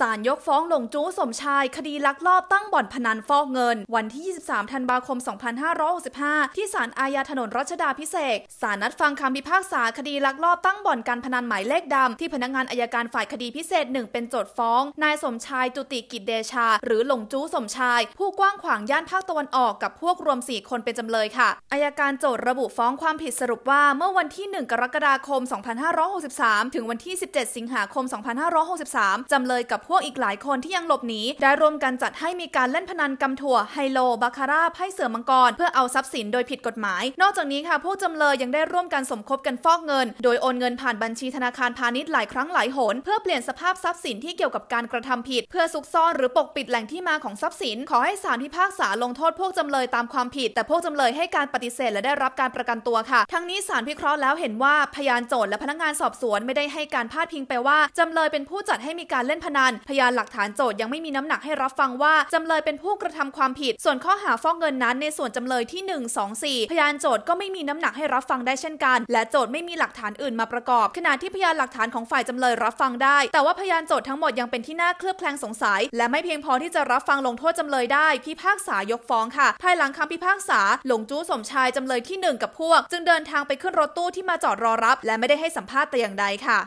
ศาลยกฟ้องหลงจู้สมชาย คดีลักลอบตั้งบ่อนพนันฟอกเงิน วันที่ 23 ธันวาคม 2565 ที่ศาลอาญาถนนรัชดาพิเศษศาลนัดฟังคำพิพากษา คดีลักลอบตั้งบ่อนการพนันหมายเลขดำที่พนักงานอายการฝ่ายคดีพิเศษหนึ่งเป็นโจทฟ้องนายสมชายจุติกิจเดชาหรือหลงจู้สมชาย ผู้กว้างขวางย่านภาคตะวันออกกับพวกรวม 4 คนเป็นจำเลยค่ะอายการโจทระบุฟ้องความผิดสรุปว่าเมื่อวันที่ 1 กรกฎาคม 2563 ถึงวันที่ 17 สิงหาคม 2563 จำเลยกับพวกอีกหลายคนที่ยังหลบหนีได้ร่วมกันจัดให้มีการเล่นพนันกำถั่วไฮโลบาคาร่าไพ่เสือมังกร เพื่อเอาทรัพย์สินโดยผิดกฎหมาย นอกจากนี้ค่ะผู้จำเลยยังได้ร่วมกันสมคบกันฟอกเงินโดยโอนเงินผ่านบัญชีธนาคารพาณิชย์หลายครั้งหลายหนเพื่อเปลี่ยนสภาพทรัพย์สินที่เกี่ยวกับการกระทำผิด เพื่อซุกซ่อนหรือปกปิดแหล่งที่มาของทรัพย์สิน ขอให้ศาลพิพากษาลงโทษ พวกจำเลยตามความผิด แต่พวกจำเลยให้การปฏิเสธและได้รับการประกันตัวค่ะ ทั้งนี้ศาลพิเคราะห์แล้วเห็นว่า พยานโจทและพนักงานสอบสวนไม่ได้ให้การพาดพิงไปว่า จำเลยเป็นผู้จัดให้มีการเล่นพนันพยานหลักฐานโจทย์ยังไม่มีน้ำหนักให้รับฟังว่า จำเลยเป็นผู้กระทำความผิด ส่วนข้อหาฟอกเงินนั้นในส่วนจำเลยที่1 2 4 พยานโจทย์ก็ไม่มีน้ำหนักให้รับฟังได้เช่นกัน และโจทย์ไม่มีหลักฐานอื่นมาประกอบ ขณะที่พยานหลักฐานของฝ่ายจำเลยรับฟังได้ แต่ว่าพยานโจทย์ทั้งหมดยังเป็นที่น่าเคลือบแคลงสงสัย และไม่เพียงพอที่จะรับฟังลงโทษจำเลยได้พิพากษายกฟ้องค่ะ ภายหลังคำพิพากษาหลงจู้สมชายจำเลยที่ 1 กับพวก จึงเดินทางไปขึ้นรถตู้ที่มาจอดรอรับ และไม่ได้ให้สัมภาษณ์แต่อย่างใดค่ะ